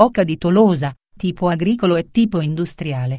Oca di Tolosa, tipo agricolo e tipo industriale.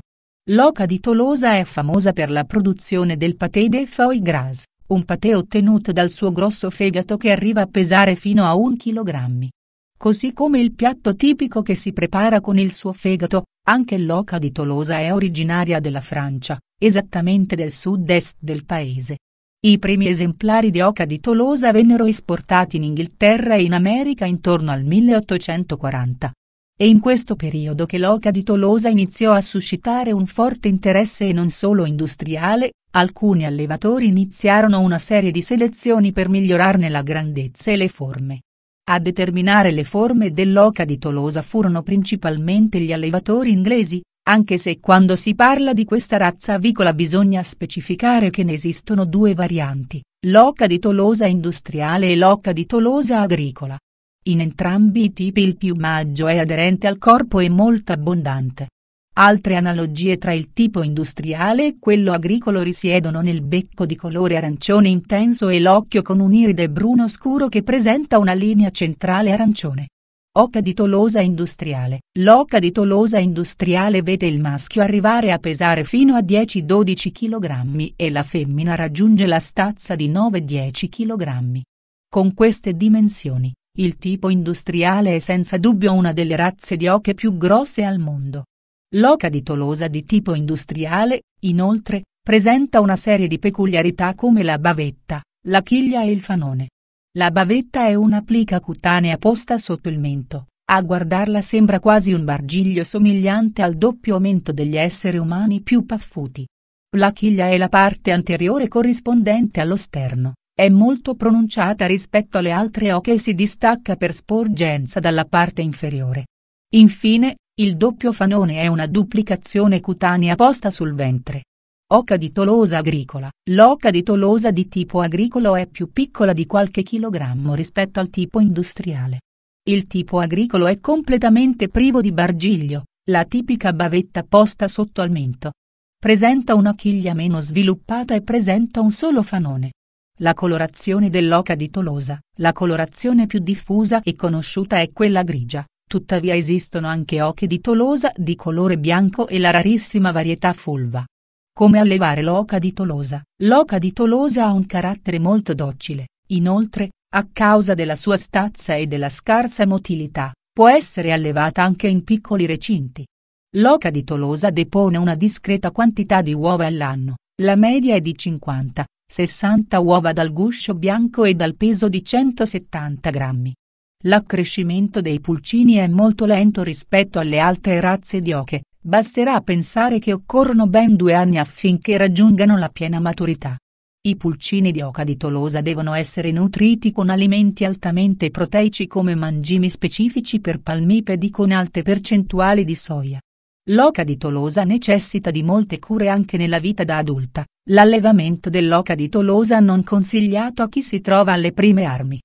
L'oca di Tolosa è famosa per la produzione del paté del foie gras, un paté ottenuto dal suo grosso fegato che arriva a pesare fino a 1 kg. Così come il piatto tipico che si prepara con il suo fegato, anche l'oca di Tolosa è originaria della Francia, esattamente del sud-est del paese. I primi esemplari di oca di Tolosa vennero esportati in Inghilterra e in America intorno al 1840. È in questo periodo che l'Oca di Tolosa iniziò a suscitare un forte interesse e non solo industriale, alcuni allevatori iniziarono una serie di selezioni per migliorarne la grandezza e le forme. A determinare le forme dell'Oca di Tolosa furono principalmente gli allevatori inglesi, anche se quando si parla di questa razza avicola bisogna specificare che ne esistono due varianti, l'oca di Tolosa industriale e l'oca di Tolosa agricola. In entrambi i tipi il piumaggio è aderente al corpo e molto abbondante. Altre analogie tra il tipo industriale e quello agricolo risiedono nel becco di colore arancione intenso e l'occhio con un iride bruno scuro che presenta una linea centrale arancione. Oca di Tolosa industriale. L'oca di Tolosa industriale vede il maschio arrivare a pesare fino a 10-12 kg e la femmina raggiunge la stazza di 9-10 kg. Con queste dimensioni, il tipo industriale è senza dubbio una delle razze di oche più grosse al mondo. L'oca di Tolosa di tipo industriale, inoltre, presenta una serie di peculiarità come la bavetta, la chiglia e il fanone. La bavetta è una plica cutanea posta sotto il mento, a guardarla sembra quasi un bargiglio somigliante al doppio mento degli esseri umani più paffuti. La chiglia è la parte anteriore corrispondente allo sterno, è molto pronunciata rispetto alle altre oche e si distacca per sporgenza dalla parte inferiore. Infine, il doppio fanone è una duplicazione cutanea posta sul ventre. Oca di Tolosa agricola. L'oca di Tolosa di tipo agricolo è più piccola di qualche chilogrammo rispetto al tipo industriale. Il tipo agricolo è completamente privo di bargiglio, la tipica bavetta posta sotto al mento. Presenta una chiglia meno sviluppata e presenta un solo fanone. La colorazione dell'oca di Tolosa, la colorazione più diffusa e conosciuta è quella grigia, tuttavia esistono anche oche di Tolosa di colore bianco e la rarissima varietà fulva. Come allevare l'oca di Tolosa? L'oca di Tolosa ha un carattere molto docile, inoltre, a causa della sua stazza e della scarsa motilità, può essere allevata anche in piccoli recinti. L'oca di Tolosa depone una discreta quantità di uova all'anno, la media è di 50, 60 uova dal guscio bianco e dal peso di 170 grammi. L'accrescimento dei pulcini è molto lento rispetto alle altre razze di oche, basterà pensare che occorrono ben due anni affinché raggiungano la piena maturità. I pulcini di oca di Tolosa devono essere nutriti con alimenti altamente proteici come mangimi specifici per palmipedi con alte percentuali di soia, L'oca di Tolosa necessita di molte cure anche nella vita da adulta. L'allevamento dell'oca di Tolosa non consigliato a chi si trova alle prime armi.